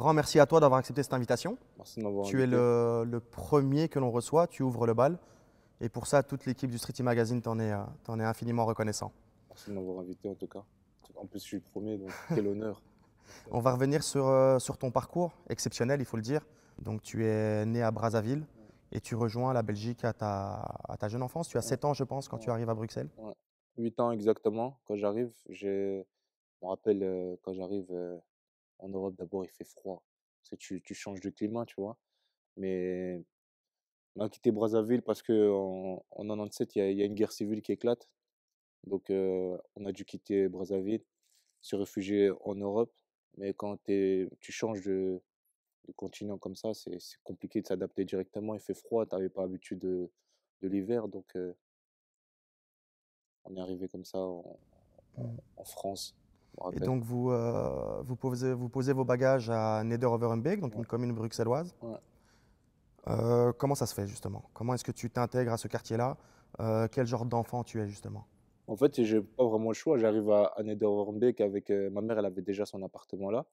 grand merci à toi d'avoir accepté cette invitation. Tu es le, premier que l'on reçoit, tu ouvres le bal. Et pour ça, toute l'équipe du Street Magazine euh, t'en est, infiniment reconnaissant. Merci de m'avoir invité en tout cas. En plus, je suis le premier, donc quel honneur. On va revenir euh, sur, ton parcours exceptionnel, il faut le dire. Donc, tu es né à Brazzaville et tu rejoins la Belgique à ta, jeune enfance. Tu as 7 ans, je pense, quand tu arrives à Bruxelles. Ouais. 8 ans exactement, quand j'arrive. Je me rappelle euh, quand j'arrive, en Europe, d'abord, il fait froid. Tu, tu changes de climat, tu vois. Mais on a quitté Brazzaville parce qu'en en, en 97, il y, y, a une guerre civile qui éclate. Donc, euh, on a dû quitter Brazzaville, se réfugier en Europe. Mais quand tu changes de, continent comme ça, c'est compliqué de s'adapter directement. Il fait froid, tu n'avais pas l'habitude de, de l'hiver. Donc, euh, on est arrivé comme ça en, mmh. en France. Et donc, vous, euh, vous, posez, vous posez vos bagages à neder donc une commune bruxelloise. Euh, comment ça se fait, justement Comment est-ce que tu t'intègres à ce quartier-là euh, Quel genre d'enfant tu es, justement En fait, j'ai pas vraiment le choix. J'arrive à, à Neder-Overenbeek avec... ma mère, elle avait déjà son appartement là.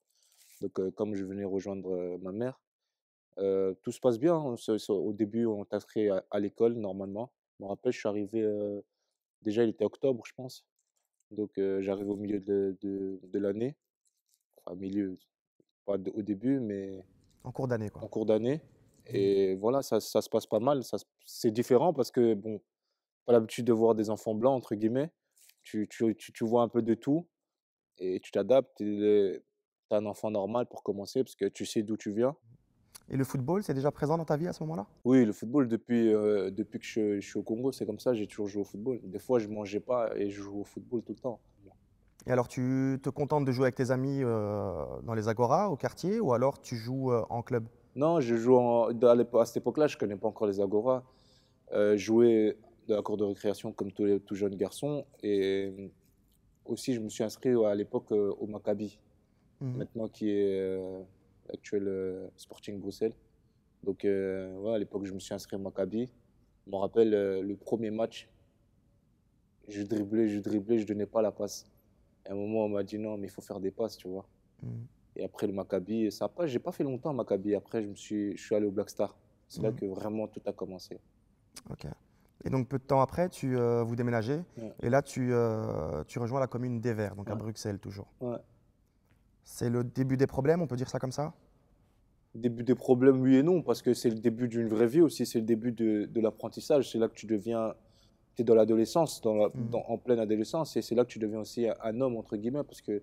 Donc, comme je venais rejoindre ma mère, tout se passe bien. Hein. au début, on t'inscrit à, à l'école, normalement. Je me rappelle, je suis arrivé... déjà, il était octobre, je pense. Donc euh, j'arrive au milieu de, l'année, enfin milieu, pas au début, mais... En cours d'année, quoi. En cours d'année. Mmh. Et voilà, ça, ça, se passe pas mal. C'est différent parce que, bon, pas l'habitude de voir des enfants blancs, entre guillemets. Tu, vois un peu de tout et tu t'adaptes. Tu un enfant normal pour commencer parce que tu sais d'où tu viens. Et le football, c'est déjà présent dans ta vie à ce moment-là Oui, le football, depuis, euh, depuis que je, suis au Congo, c'est comme ça, j'ai toujours joué au football. Des fois, je ne mangeais pas et je joue au football tout le temps. Et alors, tu te contentes de jouer avec tes amis euh, dans les Agora, au quartier, ou alors tu joues euh, en club Non, je joue à, cette époque-là, je ne connais pas encore les Agora. Jouer jouais dans la cour de récréation comme tous les tout jeunes garçons. Et aussi, je me suis inscrit à l'époque au Maccabi, mmh. maintenant qui est actuel euh, Sporting Bruxelles. Donc euh, à l'époque, je me suis inscrit au Maccabi. Je me rappelle euh, le premier match, je driblais, je driblais, je ne donnais pas la passe. À un moment, on m'a dit non, mais il faut faire des passes, tu vois. Mm. Et après le Maccabi, ça pas, j'ai pas fait longtemps à Maccabi. Après, je me suis, je suis allé au Black Star. C'est là mm. que vraiment tout a commencé. Ok. Et donc peu de temps après, tu vous déménagez et là tu, rejoins la commune d'Evers, donc à Bruxelles toujours. Ouais. C'est le début des problèmes, on peut dire ça comme ça Début des problèmes, oui et non, parce que c'est le début d'une vraie vie aussi, c'est le début de, l'apprentissage, c'est là que tu deviens, tu es dans l'adolescence, mmh. en pleine adolescence, et c'est là que tu deviens aussi un, homme, entre guillemets, parce que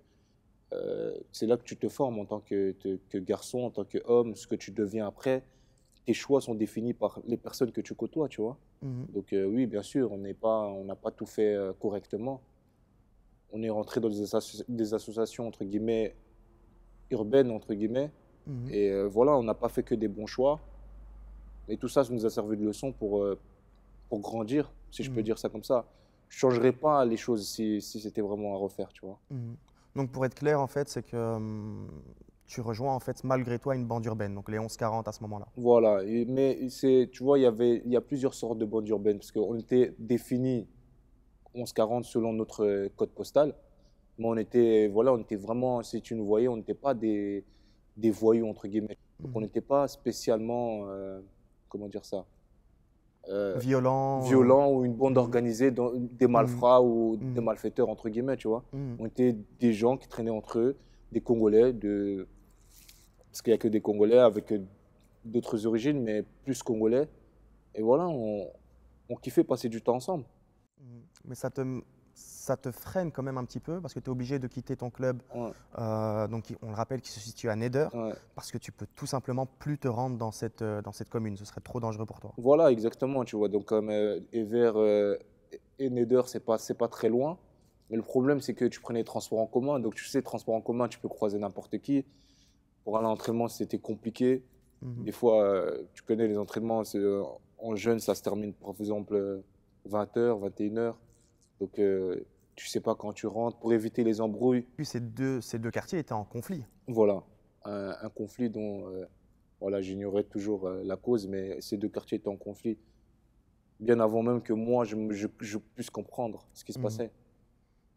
euh, c'est là que tu te formes en tant que, garçon, en tant qu'homme, ce que tu deviens après, tes choix sont définis par les personnes que tu côtoies, tu vois. Mmh. Donc euh, oui, bien sûr, on n'est pas, on n'a pas tout fait euh, correctement. On est rentré dans des, associations entre guillemets urbaine, entre guillemets. Mhm. Et euh, voilà, on n'a pas fait que des bons choix. Et tout ça, ça nous a servi de leçon pour, euh, pour grandir, si je peux mhm. dire ça comme ça. Je changerais pas les choses si, c'était vraiment à refaire, tu vois. Mhm. Donc pour être clair, en fait, c'est que hum, tu rejoins en fait malgré toi une bande urbaine, donc les 1140 à ce moment-là. Voilà, mais mais tu vois, il y avait il y a plusieurs sortes de bandes urbaines, parce qu'on était défini 1140 selon notre euh, code postal. Mais on était, voilà, on était vraiment, si tu nous voyais, on n'était pas des, des voyous, entre guillemets. Mhm. on n'était pas spécialement, euh, comment dire ça euh, Violent. Euh, violent ou une bande mhm. organisée, des mhm. malfrats ou des malfaiteurs, entre guillemets, tu vois. On était des gens qui traînaient entre eux, des Congolais, de... parce qu'il n'y a que des Congolais avec euh, d'autres origines, mais plus Congolais. Et voilà, on, on kiffait passer du temps ensemble. Mais ça te ça te freine quand même un petit peu parce que tu es obligé de quitter ton club, euh, donc on le rappelle, qui se situe à Neder, parce que tu peux tout simplement plus te rendre dans cette, euh, dans cette commune. Ce serait trop dangereux pour toi. Voilà, exactement. Tu vois, donc comme euh, Ever et Neder, c'est pas, pas très loin. Mais le problème, c'est que tu prenais les transports en commun. Donc tu sais, transports en commun, tu peux croiser n'importe qui. Pour aller à l'entraînement, c'était compliqué. Mhm. Des fois, tu connais les entraînements, en jeune, ça se termine par exemple 20h, 21h. Donc, tu euh, tu sais pas quand tu rentres pour éviter les embrouilles. Puis ces deux, quartiers étaient en conflit. Voilà, un, conflit dont euh, j'ignorais toujours euh, la cause, mais ces deux quartiers étaient en conflit bien avant même que moi je, puisse comprendre ce qui se mmh. passait.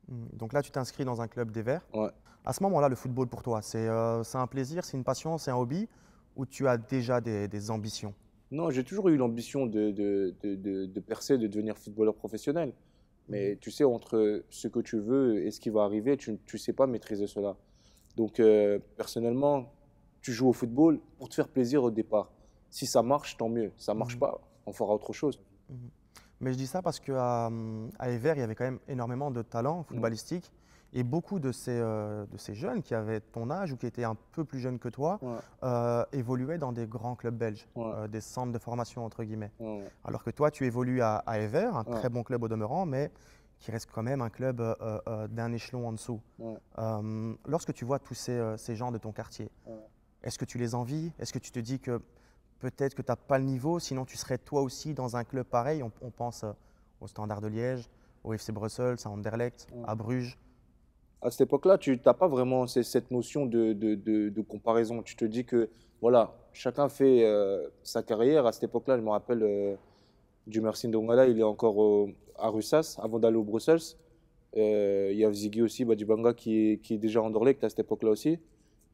Mmh. Donc là, tu t'inscris dans un club des Verts. À ce moment-là, le football pour toi, c'est un plaisir, c'est une passion, c'est un hobby ou tu as déjà des, ambitions Non, j'ai toujours eu l'ambition de, de, percer, de devenir footballeur professionnel. Mais tu sais, entre ce que tu veux et ce qui va arriver, tu ne sais pas maîtriser cela. Donc, euh, personnellement, tu joues au football pour te faire plaisir au départ. Si ça marche, tant mieux. Ça marche mhm. pas, on fera autre chose. Mhm. Mais je dis ça parce qu'à euh, à Ever, il y avait quand même énormément de talent mhm. footballistique. Et beaucoup de ces, euh, de ces jeunes qui avaient ton âge ou qui étaient un peu plus jeunes que toi euh, évoluaient dans des grands clubs belges, euh, des centres de formation entre guillemets. Alors que toi, tu évolues à, Ever, un très bon club au demeurant, mais qui reste quand même un club d'un échelon en dessous. lorsque tu vois tous ces, gens de ton quartier, est-ce que tu les envies Est-ce que tu te dis que peut-être que tu n'as pas le niveau, sinon tu serais toi aussi dans un club pareil On, pense au Standard de Liège, au FC Bruxelles, à Anderlecht, à Bruges à cette époque-là, tu n'as pas vraiment cette notion de, de, comparaison. Tu te dis que, voilà, chacun fait euh, sa carrière. À cette époque-là, je me rappelle euh, du du Merci Dongala, il est encore à Russas avant d'aller au Brussels. Euh, il y a Ziggy aussi, Badibanga, qui est, qui est déjà en Dorlec à cette époque-là aussi.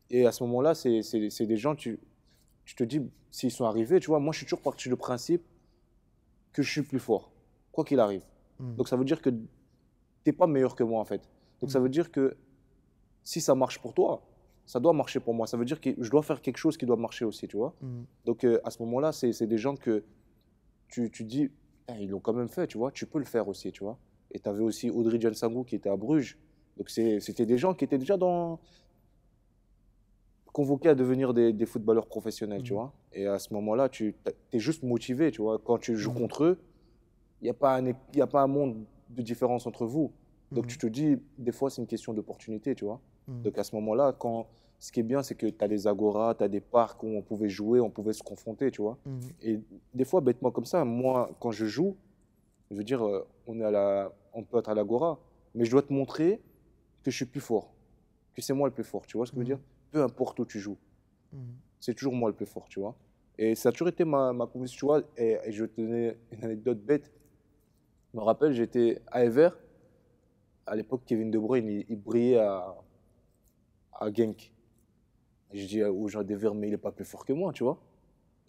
Et à ce moment-là, c'est des gens, tu, tu te dis, s'ils sont arrivés, tu vois, moi je suis toujours parti du principe que je suis plus fort, quoi qu'il arrive. Hmm. Donc ça veut dire que tu n'es pas meilleur que moi en fait. Donc mm. ça veut dire que si ça marche pour toi, ça doit marcher pour moi. Ça veut dire que je dois faire quelque chose qui doit marcher aussi, tu vois. Mm. Donc euh, à ce moment-là, c'est des gens que tu, tu dis, eh, ils l'ont quand même fait, tu vois, tu peux le faire aussi, tu vois. Et tu avais aussi Audrey Jansangu qui était à Bruges. Donc c'était des gens qui étaient déjà dans convoqués à devenir des, footballeurs professionnels, tu mm. vois. Et à ce moment-là, tu es juste motivé, tu vois. Quand tu joues contre eux, il n'y a, pas a pas un monde de différence entre vous. Donc, mhm. tu te dis, des fois, c'est une question d'opportunité, tu vois. Mhm. Donc, à ce moment-là, quand. Ce qui est bien, c'est que tu as des agoras, tu as des parcs où on pouvait jouer, on pouvait se confronter, tu vois. Mhm. Et des fois, bêtement comme ça, moi, quand je joue, je veux dire, euh, on, est à la... on peut être à l'agora, mais je dois te montrer que je suis plus fort, que c'est moi le plus fort, tu vois ce que je veux dire Peu importe où tu joues, c'est toujours moi le plus fort, tu vois. Et ça a toujours été ma, ma conviction, tu vois. Et, et je tenais une anecdote bête. Je me rappelle, j'étais à Ever, à l'époque, Kevin De Bruyne, il, brillait à, à Genk. je dis aux gens des verts, mais il n'est pas plus fort que moi, tu vois.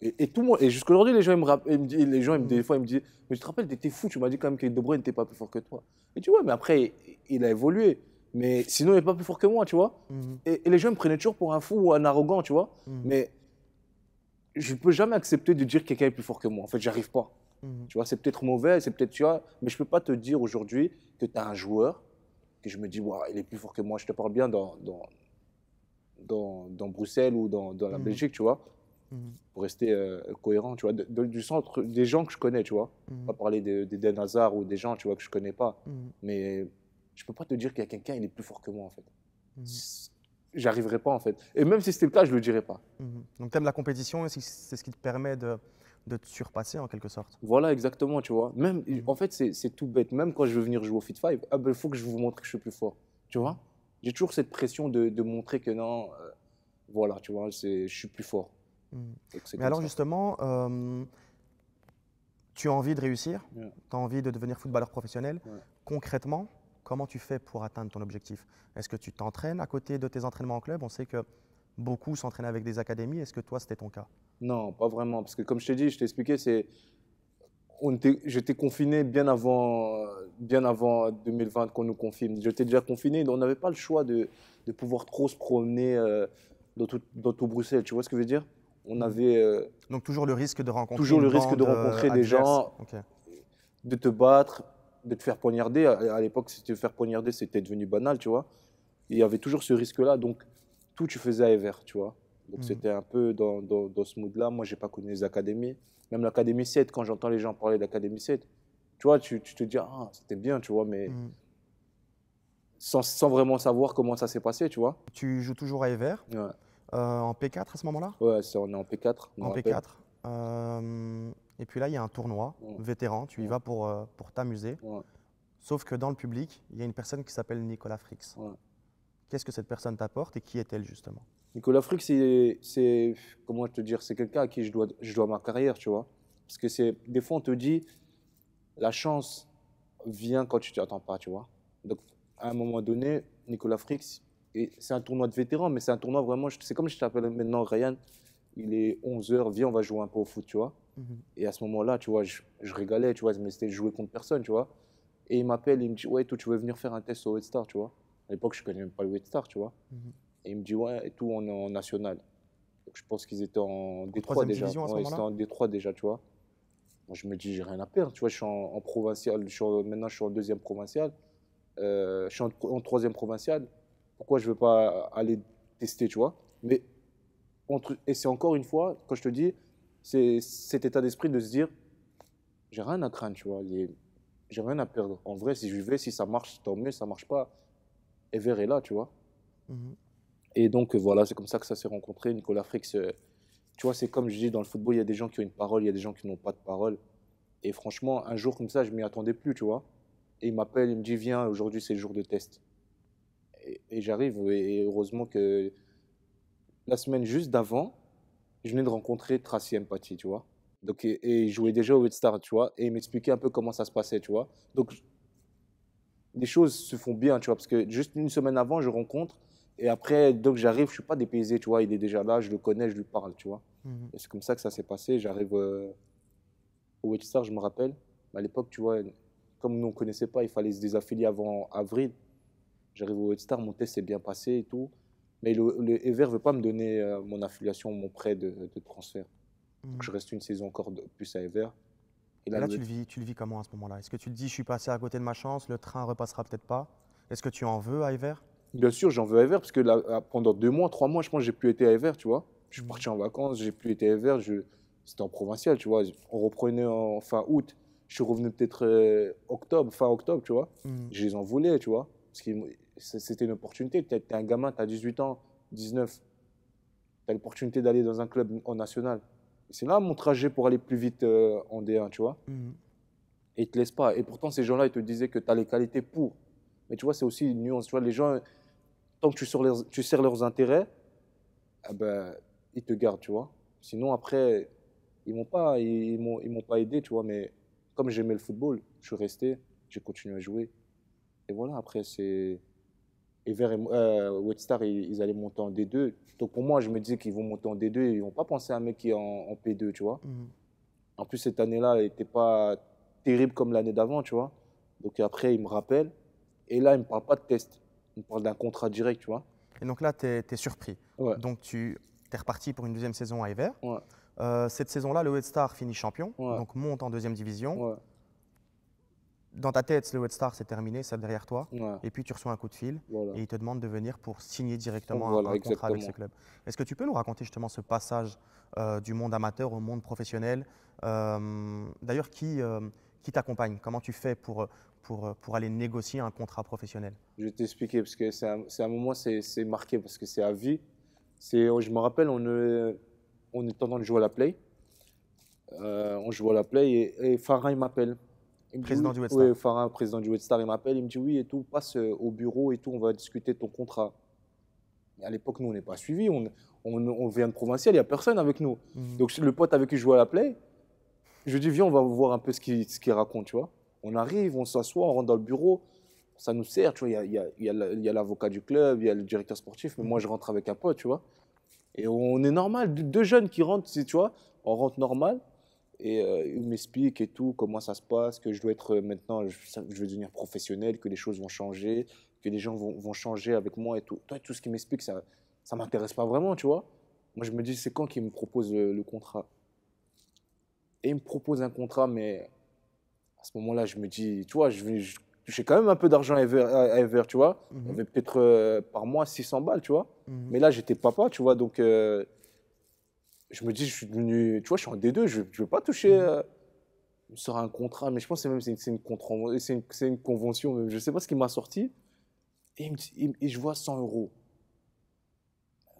Et, et, tout le monde, et jusqu'aujourd'hui, les gens, me, disent, les gens, des fois, ils me disent, mais je te rappelle, étais fou, tu m'as dit quand même que De Bruyne n'était pas plus fort que toi. Et tu vois, mais après, il, a évolué. Mais sinon, il n'est pas plus fort que moi, tu vois. Mm-hmm. et, les gens me prenaient toujours pour un fou ou un arrogant, tu vois. Mm-hmm. Mais je ne peux jamais accepter de dire que quelqu'un est plus fort que moi. En fait, j'arrive pas. Mm-hmm. Tu vois, c'est peut-être mauvais, c'est peut-être, tu vois, mais je ne peux pas te dire aujourd'hui que tu as un joueur que je me dis, wow, il est plus fort que moi, je te parle bien dans, dans, dans, Bruxelles ou dans, dans la mhm. Belgique, tu vois, mhm. pour rester euh, cohérent, tu vois, du centre, des gens que je connais, tu vois, mhm. pas parler des de, ou des gens, tu vois, que je connais pas, mais je peux pas te dire qu'il y a quelqu'un, il est plus fort que moi, en fait. J'arriverai pas, en fait. Et même si c'était le cas, je le dirais pas. Donc, tu la compétition c'est ce qui te permet de de te surpasser en quelque sorte. Voilà, exactement, tu vois. Même, En fait, c'est tout bête. Même quand je veux venir jouer au Fit 5, il ah ben, faut que je vous montre que je suis plus fort. Tu vois J'ai toujours cette pression de, montrer que non, euh, voilà, tu vois, je suis plus fort. Hmm. Mais alors, justement, euh, tu as envie de réussir, tu as envie de devenir footballeur professionnel. Concrètement, comment tu fais pour atteindre ton objectif Est-ce que tu t'entraînes à côté de tes entraînements en club On sait que beaucoup s'entraînent avec des académies. Est-ce que toi, c'était ton cas non, pas vraiment. Parce que comme je t'ai dit, je t'ai expliqué, c'est. J'étais confiné bien avant, euh, bien avant 2020 qu'on nous confine. J'étais déjà confiné, donc on n'avait pas le choix de, pouvoir trop se promener euh, dans, tout, Bruxelles. Tu vois ce que je veux dire On mm. avait. Euh, donc toujours le risque de rencontrer. Toujours le risque de rencontrer des gens, de te battre, de te faire poignarder. À, l'époque, si tu te faire poignarder, c'était devenu banal, tu vois. il y avait toujours ce risque-là. Donc tout, tu faisais à Ever, tu vois. Donc hmm. c'était un peu dans, ce mood-là. Moi, j'ai pas connu les académies. Même l'Académie 7, quand j'entends les gens parler d'Académie 7, tu vois, tu, te dis, ah, c'était bien, tu vois, mais hmm. sans, vraiment savoir comment ça s'est passé, tu vois. Tu joues toujours à Ever, ouais. Euh, en P4 à ce moment-là Oui, on est en P4. En P4. Euh, et puis là, il y a un tournoi, hmm. vétéran, tu y vas pour, euh, pour t'amuser. Sauf que dans le public, il y a une personne qui s'appelle Nicolas Frix. Qu'est-ce que cette personne t'apporte et qui est-elle justement Nicolas Frick, c'est, comment je te dire, c'est quelqu'un à qui je dois, ma carrière, tu vois. Parce que c'est, des fois, on te dit, la chance vient quand tu t'y attends pas, tu vois. Donc, à un moment donné, Nicolas Frick, c'est un tournoi de vétérans, mais c'est un tournoi vraiment, c'est comme je t'appelle maintenant Ryan, il est 11h, viens, on va jouer un peu au foot, tu vois. Mm-hmm. Et à ce moment-là, tu vois, je, je, régalais, tu vois, mais c'était jouer contre personne, tu vois. Et il m'appelle, il me dit, ouais, toi, tu veux venir faire un test au Red Star, tu vois. À l'époque, je ne connais même pas le Red Star, tu vois. Mm-hmm. Et il me dit, ouais, et tout, on est en national. je pense qu'ils étaient en D3 déjà. ils étaient en Détroit déjà, tu vois. Moi, je me dis, j'ai rien à perdre. Tu vois, je suis en, provincial. Je suis maintenant, je suis en deuxième provincial. Euh, je suis en, troisième provincial. Pourquoi je ne veux pas aller tester, tu vois Mais, et c'est encore une fois, quand je te dis, c'est cet état d'esprit de se dire, j'ai rien à craindre, tu vois. J'ai rien à perdre. En vrai, si je vais, si ça marche, tant mieux. Ça marche pas, et est là, tu vois. Mhm. Et donc euh, voilà, c'est comme ça que ça s'est rencontré. Nicolas Frix, euh, tu vois, c'est comme je dis dans le football, il y a des gens qui ont une parole, il y a des gens qui n'ont pas de parole. Et franchement, un jour comme ça, je m'y attendais plus, tu vois. Et il m'appelle, il me dit viens, aujourd'hui c'est le jour de test. Et, j'arrive, et, heureusement que la semaine juste d'avant, je venais de rencontrer Tracy Empathy, tu vois. Donc, et, il jouait déjà au Red Star, tu vois, et il m'expliquait un peu comment ça se passait, tu vois. Donc, les choses se font bien, tu vois, parce que juste une semaine avant, je rencontre et après, donc j'arrive, je suis pas dépaysé, tu vois. Il est déjà là, je le connais, je lui parle, tu vois. Mhm. Et c'est comme ça que ça s'est passé. J'arrive euh, au Star, je me rappelle. À l'époque, tu vois, comme nous on connaissait pas, il fallait se désaffilier avant avril. J'arrive au Star, mon test s'est bien passé et tout. Mais le, le veut pas me donner euh, mon affiliation, mon prêt de, transfert. Donc, mhm. je reste une saison encore plus à Ever. Et là, tu, le vis, tu le vis comment à ce moment-là Est-ce que tu te dis, je suis passé à côté de ma chance, le train repassera peut-être pas Est-ce que tu en veux à Ever Bien sûr, j'en veux à Ever, parce que là, pendant deux mois, trois mois, je pense je j'ai plus été à Ever, tu vois. Je suis mm. parti en vacances, j'ai plus été à Ever, c'était en provincial, tu vois. On reprenait en fin août, je suis revenu peut-être euh, octobre, fin octobre, tu vois. Mm. Je les en voulais, tu vois. Parce que c'était une opportunité. Tu es un gamin, tu as 18 ans, 19. Tu as l'opportunité d'aller dans un club en national. C'est là mon trajet pour aller plus vite euh, en D1, tu vois. Mm. Et ils te laissent pas. Et pourtant, ces gens-là, ils te disaient que tu as les qualités pour. Mais tu vois, c'est aussi une nuance. Tu vois, les gens, tant que tu sers leurs, intérêts, ah ben, ils te gardent, tu vois. Sinon, après, ils m'ont pas, ils, m'ont, ils m'ont pas aidé, tu vois. Mais comme j'aimais le football, je suis resté, j'ai continué à jouer. Et voilà, après, c'est. Et vers euh, Wetstar, ils, ils, allaient monter en D2. Donc pour moi, je me disais qu'ils vont monter en D2, ils ont pas pensé à un mec qui est en, P2, tu vois. Mmh. En plus, cette année-là, elle n'était pas terrible comme l'année d'avant, tu vois. Donc après, ils me rappellent. Et là, ils ne me parlent pas de test on parle d'un contrat direct, tu vois. Et donc là, tu es, surpris. Donc tu es reparti pour une deuxième saison à Ever. Euh, cette saison-là, le Red Star finit champion, donc monte en deuxième division. Dans ta tête, le Red Star, c'est terminé, c'est derrière toi. Et puis tu reçois un coup de fil et il te demande de venir pour signer directement un, contrat avec ce club. Est-ce que tu peux nous raconter justement ce passage euh, du monde amateur au monde professionnel euh, D'ailleurs, qui, qui t'accompagne Comment tu fais pour, euh, pour, aller négocier un contrat professionnel Je vais t'expliquer, parce que c'est un, moment, c'est marqué, parce que c'est à vie. Oh, je me rappelle, on, euh, est, on en train de jouer à la play. Euh, on joue à la play et, Farah, il m'appelle. Président du du Star. Oui, Farah, président du Star, il m'appelle, il me dit oui et tout, passe au bureau et tout, on va discuter de ton contrat. à l'époque, nous, on n'est pas suivis, on, on, vient de provincial, il n'y a personne avec nous. Mhm. Donc le pote avec qui je jouais à la play, je lui dis viens, on va voir un peu ce qu'il raconte, tu vois. On arrive, on s'assoit, on rentre dans le bureau, ça nous sert, tu il y a, l'avocat du club, il y a le directeur sportif, mais moi je rentre avec un pote, tu vois. Et on est normal, deux jeunes qui rentrent, tu vois, on rentre normal, et euh, il m'explique et tout, comment ça se passe, que je dois être euh, maintenant, je, devenir professionnel, que les choses vont changer, que les gens vont, changer avec moi et tout. Toi, tout ce qu'ils m'explique, ça ne m'intéresse pas vraiment, tu vois. Moi, je me dis, c'est quand qu'ils me propose le, contrat Et il me propose un contrat, mais à ce moment-là, je me dis, tu vois, je j'ai quand même un peu d'argent à Ever, tu vois. On mhm. avait peut-être euh, par mois 600 balles, tu vois. Mhm. Mais là, j'étais papa, tu vois. Donc, euh, je me dis, je suis devenu, tu vois, je suis en D2, je ne veux pas toucher. Il mhm. euh, un contrat, mais je pense que même c'est une, une, convention, je ne sais pas ce qui m'a sorti. Et, il me dit, il, je vois 100 euros.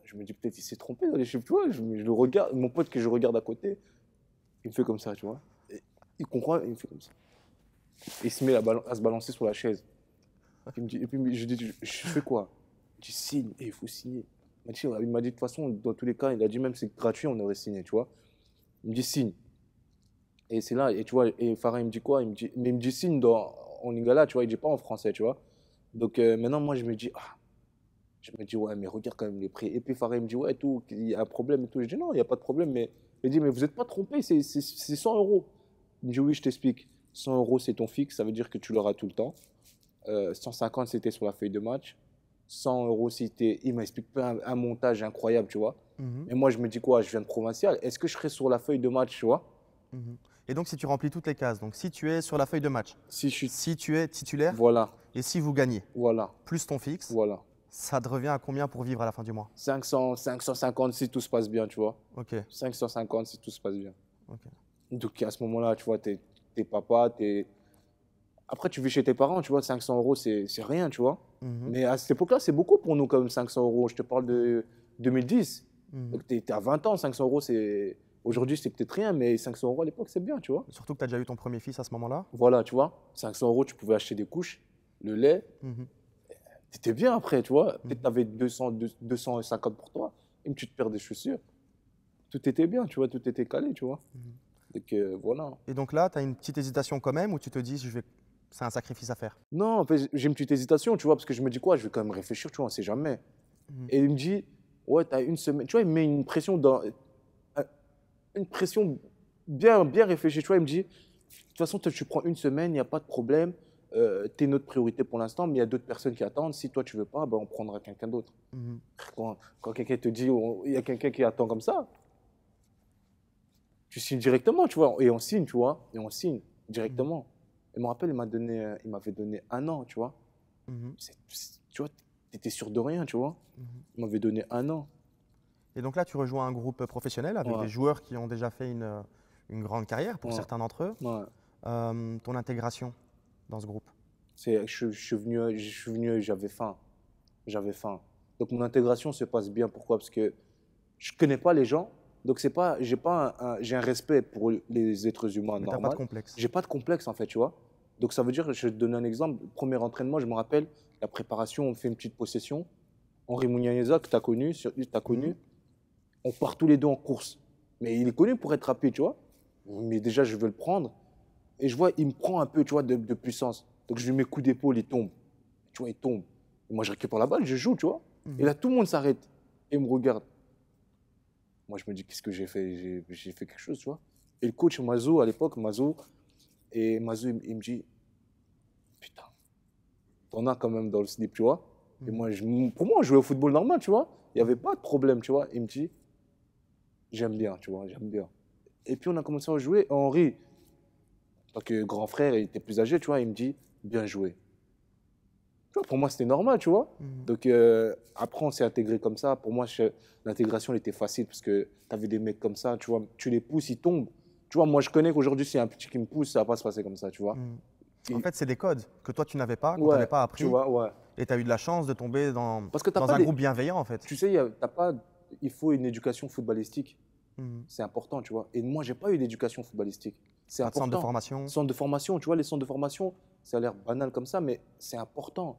Je me dis, peut-être il s'est trompé dans les chiffres, tu vois. Je, le regarde, mon pote que je regarde à côté, il me fait comme ça, tu vois. il comprend, il me fait comme ça il se met à, se balancer sur la chaise. et puis je dis, je, fais quoi Il dit, signe, et il faut signer. Il m'a dit, de toute façon, dans tous les cas, il a dit, même c'est gratuit, on aurait signé, tu vois. Il me dit, signe. Et c'est là, et tu vois, et Farah, il me dit quoi il me dit, Mais il me dit signe dans, en lingala, tu vois, il dit pas en français, tu vois. Donc euh, maintenant, moi, je me dis, ah. je me dis, ouais, mais regarde quand même les prix. Et puis Farah, il me dit, ouais, tout, il y a un problème et tout. Je dis, non, il n'y a pas de problème, mais il dit, mais vous n'êtes pas trompé, c'est 100 euros. Il me dit, oui, je t'explique. 100 euros, c'est ton fixe, ça veut dire que tu l'auras tout le temps. 150, euh, c'était sur la feuille de match. 100 euros, c'était. Il m'explique pas un, montage incroyable, tu vois. Et mhm. moi, je me dis quoi Je viens de provincial. Est-ce que je serai sur la feuille de match, tu vois mhm. Et donc, si tu remplis toutes les cases, donc si tu es sur la feuille de match, si, je suis... si tu es titulaire, voilà. Et si vous gagnez, voilà. Plus ton fixe, voilà. Ça te revient à combien pour vivre à la fin du mois 500, 550 si tout se passe bien, tu vois. Ok. 550 si tout se passe bien. Ok. Donc à ce moment-là, tu vois, tu t'es papa, t'es. Après, tu vis chez tes parents, tu vois, 500 euros, c'est rien, tu vois. Mhm. Mais à cette époque-là, c'est beaucoup pour nous, comme 500 euros. Je te parle de 2010. Mm -hmm. à 20 ans, 500 euros, c'est. Aujourd'hui, c'est peut-être rien, mais 500 euros à l'époque, c'est bien, tu vois. Surtout que tu as déjà eu ton premier fils à ce moment-là. Voilà, tu vois. 500 euros, tu pouvais acheter des couches, le lait. Mhm. Tu étais bien après, tu vois. Peut-être tu avais 200, 250 pour toi. une tu te perds des chaussures. Tout était bien, tu vois, tout était calé, tu vois. Mhm voilà. Et donc là, tu as une petite hésitation quand même, où tu te dis, je vais... c'est un sacrifice à faire Non, j'ai une petite hésitation, tu vois, parce que je me dis quoi, je vais quand même réfléchir, tu vois, on sait jamais. Mm. Et il me dit, ouais, tu as une semaine. Tu vois, il met une pression dans. Euh, une pression bien, bien réfléchie, tu vois, il me dit, de toute façon, tu prends une semaine, il n'y a pas de problème. Euh, tu es notre priorité pour l'instant, mais il y a d'autres personnes qui attendent. Si toi tu veux pas, ben, on prendra quelqu'un d'autre. Mm. Quand, quand quelqu'un te dit, il y a quelqu'un qui attend comme ça, tu signes directement, tu vois. Et on signe, tu vois. Et on signe directement. Il mhm. me rappelle, il m'a donné, euh, il m'avait donné un an, tu vois. Mhm. Tu vois, tu vois, sûr de rien, tu vois. Mhm. Il m'avait donné un an. Et donc là, tu rejoins un groupe professionnel avec des joueurs qui ont déjà fait une, euh, une grande carrière pour certains d'entre eux. Euh, ton intégration dans ce groupe C'est, je, je, suis venu, je suis venu, j'avais faim, j'avais faim. Donc mon intégration se passe bien. Pourquoi Parce que je connais pas les gens. Donc c'est pas, j'ai pas, un, j'ai un respect pour les êtres humains Mais normal. pas de complexe. J'ai pas de complexe en fait, tu vois. Donc ça veut dire, je vais te donner un exemple. Premier entraînement, je me rappelle la préparation, on fait une petite possession. Henri Mounianeza, que tu as connu, sur, as connu, mhm. on part tous les deux en course. Mais il est connu pour être rapide, tu vois. Mais déjà, je veux le prendre. Et je vois, il me prend un peu, tu vois, de, puissance. Donc je lui mets coup d'épaule, il tombe. Tu vois, il tombe. moi, je récupère la balle, je joue, tu vois. Mhm. Et là, tout le monde s'arrête et me regarde. Moi, je me dis, qu'est-ce que j'ai fait J'ai fait quelque chose, tu vois. Et le coach Mazou, à l'époque, Mazou, et Mazo, il, me dit, putain, t'en as quand même dans le slip, tu vois. Et mhm. moi, pour moi, je jouais au football normal, tu vois. Il n'y avait pas de problème, tu vois. Il me dit, j'aime bien, tu vois, j'aime bien. Et puis, on a commencé à jouer. Henri, parce que grand frère, il était plus âgé, tu vois, il me dit, bien joué pour moi, c'était normal, tu vois. Mhm. Donc, euh, après, on s'est intégré comme ça. Pour moi, l'intégration, était facile parce que tu avais des mecs comme ça, tu vois. Tu les pousses, ils tombent. Tu vois, moi, je connais qu'aujourd'hui, s'il y a un petit qui me pousse, ça va pas se passer comme ça, tu vois. Mhm. En fait, c'est des codes que toi, tu n'avais pas, que ouais, pas appris. Tu Et tu as eu de la chance de tomber dans, parce que dans un groupe bienveillant, en fait. Tu sais, pas... il faut une éducation footballistique. Mhm. C'est important, tu vois. Et moi, j'ai pas eu d'éducation footballistique. C'est Centre de formation. Centre de formation, tu vois, les centres de formation, ça a l'air banal comme ça, mais c'est important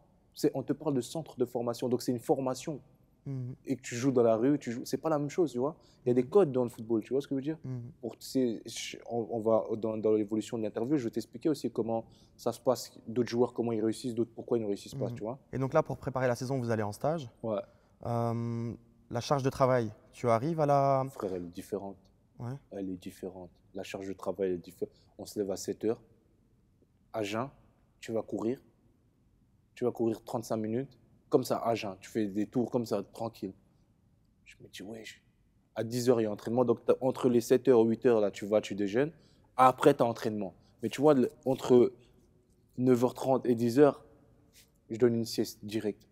on te parle de centre de formation, donc c'est une formation. Mhm. Et que tu joues dans la rue, tu c'est pas la même chose, tu vois. Il y a des mhm. codes dans le football, tu vois ce que je veux dire mhm. Pour, on, va dans, l'évolution de l'interview, je vais t'expliquer aussi comment ça se passe, d'autres joueurs comment ils réussissent, d'autres pourquoi ils ne réussissent pas, tu vois. Et donc là, pour préparer la saison, vous allez en stage. Euh, la charge de travail, tu arrives à la. Frère, elle est différente. Ouais. Elle est différente. La charge de travail, est différente. On se lève à 7 heures, à jeun, tu vas courir, tu vas courir 35 minutes, comme ça, à jeun. Tu fais des tours comme ça, tranquille. Je me dis, ouais, à 10h, il y a entraînement. Donc, entre les 7h et 8h, là, tu vas, tu déjeunes. Après, tu as entraînement. Mais tu vois, entre 9h30 et 10h, je donne une sieste directe.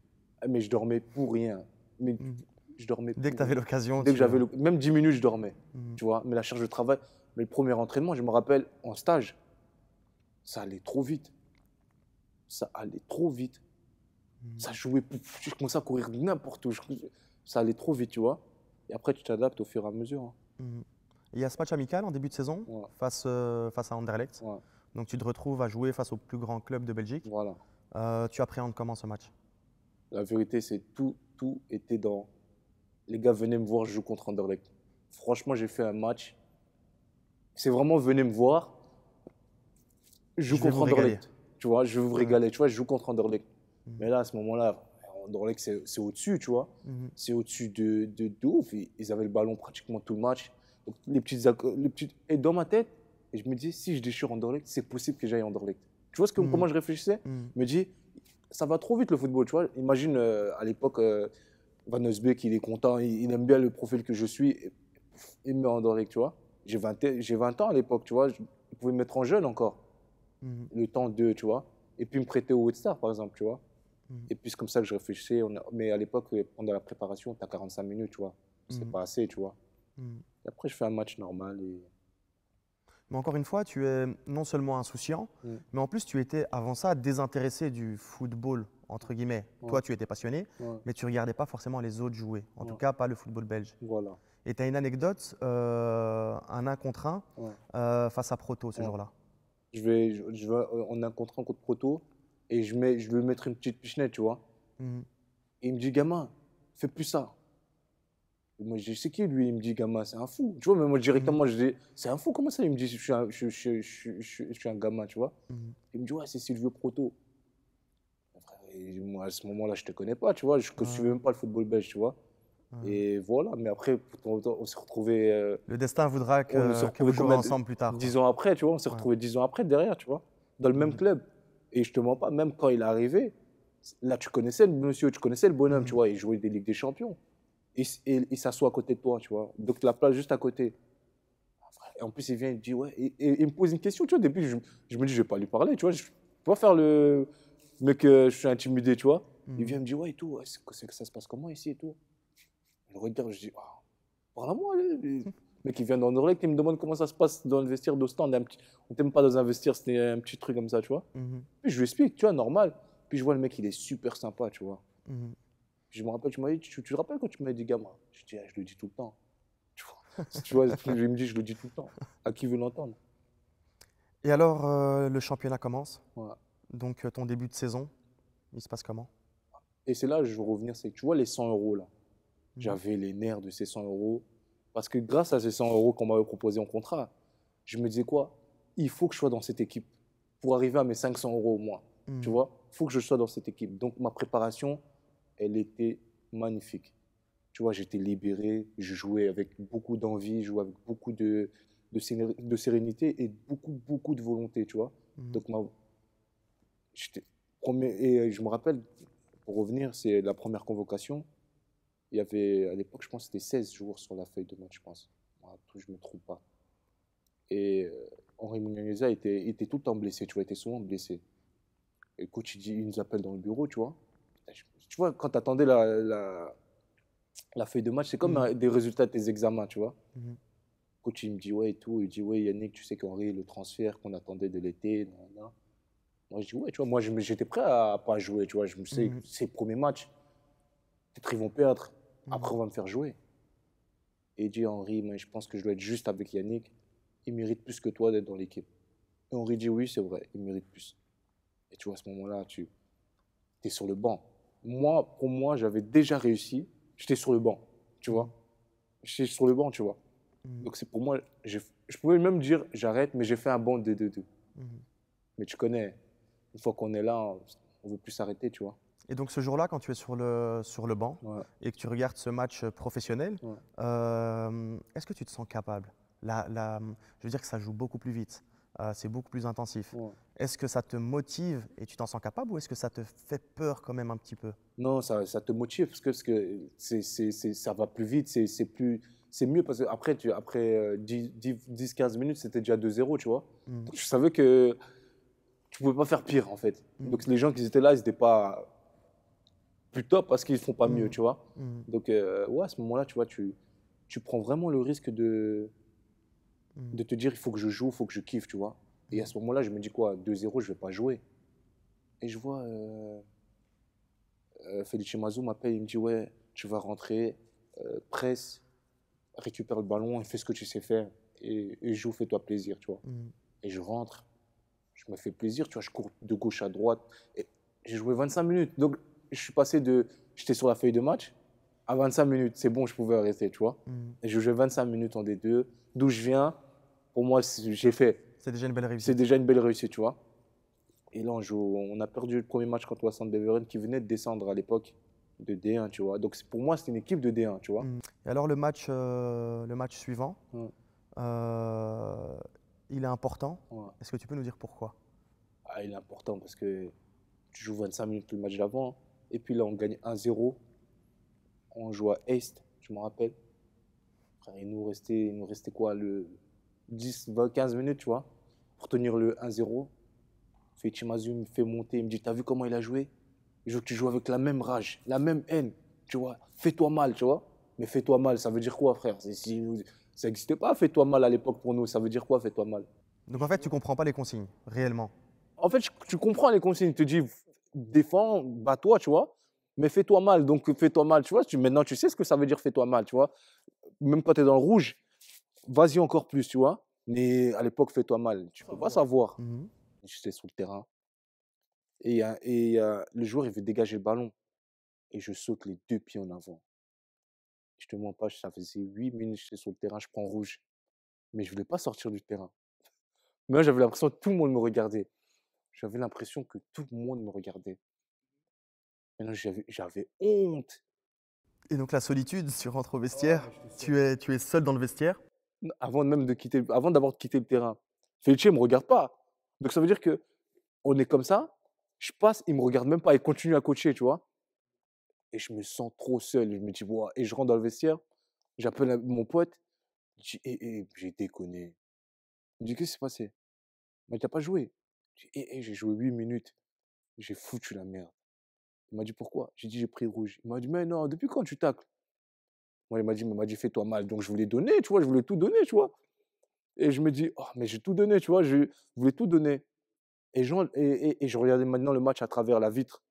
Mais je dormais pour rien. Mais mmh. je dormais. Dès que tu avais l'occasion. Dès que j'avais le... Même 10 minutes, je dormais. Mmh. Tu vois, mais la charge de travail. Mais le premier entraînement, je me rappelle, en stage, ça allait trop vite ça allait trop vite. Hmm. Ça jouait, je commençais à courir n'importe où. ça allait trop vite, tu vois. Et après, tu t'adaptes au fur et à mesure. Hein. Hmm. il y a ce match amical en début de saison face, euh, face à Anderlecht. Donc tu te retrouves à jouer face au plus grand club de Belgique. Voilà. Euh, tu appréhendes comment ce match La vérité, c'est tout, tout était dans. Les gars, venaient me voir, je joue contre Anderlecht. Franchement, j'ai fait un match. C'est vraiment venez me voir. Je joue contre Anderlecht. Tu vois, je vais vous régaler. Tu vois, je joue contre Anderlecht. Mm. Mais là, à ce moment-là, Anderlecht, c'est au-dessus, tu vois. Mm-hmm. C'est au-dessus de, de, Ils avaient le ballon pratiquement tout le match. les petites, les petites... Et dans ma tête, je me dis, si je déchire Anderlecht, c'est possible que j'aille Anderlecht. Tu vois ce que, mm. comment je réfléchissais mm. Je me dis, ça va trop vite le football, tu vois. Imagine euh, à l'époque, euh, Van Osbeek, il est content, il, aime bien le profil que je suis, et, il me met Anderlecht, tu vois. J'ai 20, 20, ans à l'époque, tu vois. Je, il me mettre en jeune encore. Mhm. le temps de, tu vois. Et puis me prêter au Woodstar, par exemple, tu vois. Mhm. Et puis c'est comme ça que je réfléchissais. Mais à l'époque, euh, pendant la préparation, tu as 45 minutes, tu vois. C'est mhm. pas assez, tu vois. après, je fais un match normal. Mais encore une fois, tu es non seulement insouciant, mais en plus, tu étais avant ça désintéressé du football, entre guillemets. Toi, tu étais passionné, mais tu regardais pas forcément les autres jouer. En tout cas, pas le football belge. Voilà. Et tu as une anecdote, euh, un 1 contre 1 face à Proto ce jour-là je vais, je, vais, euh, on un contrat contre Proto et je, mets, je vais mettre une petite pichenette, tu vois. Mhm. il me dit, gamin, fais plus ça. moi, je dis, c'est qui lui Il me dit, gamin, c'est un fou. Tu vois, mais moi, directement, mhm. je dis, c'est un fou, comment ça Il me dit, je suis un, gamin, tu vois. Mhm. Il me dit, ouais, c'est Silvio Proto. Et moi, à ce moment-là, je te connais pas, tu vois, je ne suis suivais même pas le football belge, tu vois. Et voilà, mais après, on s'est retrouvés. Euh, le destin voudra que, vous ensemble plus tard. Dix ans après, tu vois, on s'est retrouvés dix ans après derrière, tu vois, dans le même mhm. club. Et je te mens pas, même quand il est arrivé, là, tu connaissais le monsieur, tu connaissais le bonhomme, mhm. tu vois, il jouait des Ligues des Champions. Il, il, s'assoit à côté de toi, tu vois. Donc, la place juste à côté. Et en plus, il vient, il dit, ouais, et, il me pose une question, tu vois. Depuis, je, je me dis, je vais pas lui parler, tu vois. Je, vais vais faire le mec, euh, je suis intimidé, tu vois. Il mhm. vient me dit, ouais, et tout, c'est que ça se passe comment ici et tout. Je regarde, je dis, oh, ah, parle à moi, le mec, il vient qui il me demande comment ça se passe dans le vestiaire Petit, On t'aime pas dans un vestiaire, c'était un petit truc comme ça, tu vois. Mhm. je lui explique, tu vois, normal. Puis je vois le mec, il est super sympa, tu vois. Mhm. Je me rappelle, tu m'as dit, tu, te rappelles quand tu m'as dit gamin Je dis, ah, je le dis tout le temps. Tu vois, tu vois je me dis, je le dis tout le temps. À qui veut l'entendre Et alors, euh, le championnat commence. Donc, euh, ton début de saison, il se passe comment Et c'est là, je veux revenir, c'est que tu vois les 100 euros là. Mmh. J'avais les nerfs de ces 100 euros. Parce que grâce à ces 100 euros qu'on m'avait proposé en contrat, je me disais quoi Il faut que je sois dans cette équipe pour arriver à mes 500 euros au moins. Mmh. Tu vois Il faut que je sois dans cette équipe. Donc ma préparation, elle était magnifique. Tu vois, j'étais libéré, je jouais avec beaucoup d'envie, je jouais avec beaucoup de, de, sérénité et beaucoup, beaucoup de volonté, tu vois. Mmh. Donc et euh, je me rappelle, pour revenir, c'est la première convocation il y avait, à l'époque, je pense c'était 16 jours sur la feuille de match, je pense. tout, je ne me trompe pas. Et euh, Henri Mugnagnéza était, était tout le temps blessé, tu vois, était souvent blessé. Et le coach, il, nous appelle dans le bureau, tu vois. Tu vois, quand tu attendais la, la, feuille de match, c'est comme mhm. des résultats de tes examens, tu vois. Le mhm. coach, il me dit, ouais, et tout. Il dit, ouais, Yannick, tu sais qu'Henri, le transfert qu'on attendait de l'été, Moi, je dis, ouais, tu vois, moi, j'étais prêt à pas jouer, tu vois. Je me sais, mhm. ces premiers match, peut-être qu'ils vont perdre. Après, on va me faire jouer. Et il dit Henri, mais je pense que je dois être juste avec Yannick. Il mérite plus que toi d'être dans l'équipe. Et Henri dit oui, c'est vrai, il mérite plus. Et tu vois, à ce moment-là, tu es sur le banc. Moi, pour moi, j'avais déjà réussi. J'étais sur le banc, tu vois. J'étais sur le banc, tu vois. Mm. Donc c'est pour moi, je, pouvais même dire j'arrête, mais j'ai fait un bon 2 deux 2 mm. Mais tu connais, une fois qu'on est là, on ne veut plus s'arrêter, tu vois. Et donc ce jour-là, quand tu es sur le, sur le banc et que tu regardes ce match euh, professionnel, euh, est-ce que tu te sens capable Je veux dire que ça joue beaucoup plus vite, euh, c'est beaucoup plus intensif. Est-ce que ça te motive et tu t'en sens capable ou est-ce que ça te fait peur quand même un petit peu Non, ça, te motive parce que, parce que ça va plus vite, c'est plus c'est mieux parce qu'après après, 10-15 minutes, c'était déjà 2-0, tu vois. Mmh. Je savais que tu pouvais pas faire pire en fait. Mmh. Donc les gens qui étaient là, ils n'étaient pas plus top parce qu'ils font pas mieux, mm. tu vois. Mm. Donc, euh, ouais, à ce moment-là, tu vois, tu, tu prends vraiment le risque de, mm. de te dire il faut que je joue, il faut que je kiffe, tu vois. Et à ce moment-là, je me dis quoi 2-0, je ne vais pas jouer. Et je vois euh, euh, Mazou m'appelle, il me dit ouais, tu vas rentrer, euh, presse, récupère le ballon et fais ce que tu sais faire. Et, joue, fais-toi plaisir, tu vois. Et je rentre, je me fais plaisir, tu vois, je cours de gauche à droite. Et j'ai joué 25 minutes. Donc je suis passé de. J'étais sur la feuille de match à 25 minutes. C'est bon, je pouvais rester, tu vois. Mm. je jouais 25 minutes en D2. D'où je viens, pour moi, j'ai fait. C'est déjà une belle réussite. C'est déjà une belle réussite, tu vois. Et là, on, joue, on a perdu le premier match contre saint Beveren qui venait de descendre à l'époque de D1, tu vois. Donc pour moi, c'est une équipe de D1, tu vois. Mm. Et alors le match, euh, le match suivant, mm. euh, il est important. Est-ce que tu peux nous dire pourquoi ah, Il est important parce que tu joues 25 minutes le match d'avant. Hein. Et puis là, on gagne 1-0. On joue à Est, je me rappelle. il nous restait, il nous restait quoi le 10, 20, 15 minutes, tu vois, pour tenir le 1-0. il me fait monter, il me dit T'as vu comment il a joué Il tu joues avec la même rage, la même haine, tu vois. Fais-toi mal, tu vois. Mais fais-toi mal, ça veut dire quoi, frère si Ça n'existait pas, fais-toi mal à l'époque pour nous, ça veut dire quoi, fais-toi mal Donc en fait, tu comprends pas les consignes, réellement en fait, tu comprends les consignes. Tu te dis, défends, bats-toi, tu vois. Mais fais-toi mal, donc fais-toi mal, tu vois. maintenant, tu sais ce que ça veut dire fais-toi mal, tu vois. Même quand tu es dans le rouge, vas-y encore plus, tu vois. Mais à l'époque, fais-toi mal. Tu ne peux pas savoir. Je suis J'étais sur le terrain. Et, le joueur, il veut dégager le ballon. Et je saute les deux pieds en avant. Je te mens pas, ça faisait huit minutes, j'étais sur le terrain, je prends rouge. Mais je voulais pas sortir du terrain. Moi, j'avais l'impression que tout le monde me regardait. J'avais l'impression que tout le monde me regardait. J'avais honte. Et donc la solitude, tu rentres au vestiaire, tu, es, tu es seul dans le vestiaire Avant même de quitter, avant d'avoir quitté le terrain. Felice ne me regarde pas. Donc ça veut dire que on est comme ça, je passe, il me regarde même pas, il continue à coacher, tu vois. Et je me sens trop seul. Je me dis, et je rentre dans le vestiaire, j'appelle mon pote, «Eh, eh, j'ai déconné. Il me dit, qu'est-ce qui s'est passé Mais t'as pas joué. «Eh, eh, j'ai joué 8 minutes. J'ai foutu la merde. Il m'a dit, pourquoi J'ai dit, j'ai pris rouge. Il m'a dit, mais non, depuis quand tu tacles Moi, il m'a dit, mais m'a dit, fais-toi mal. Donc, je voulais donner, tu vois, je voulais tout donner, tu vois. Et je me dis, oh, mais j'ai tout donné, tu vois, je voulais tout donner. Et je, et, je regardais maintenant le match à travers la vitre.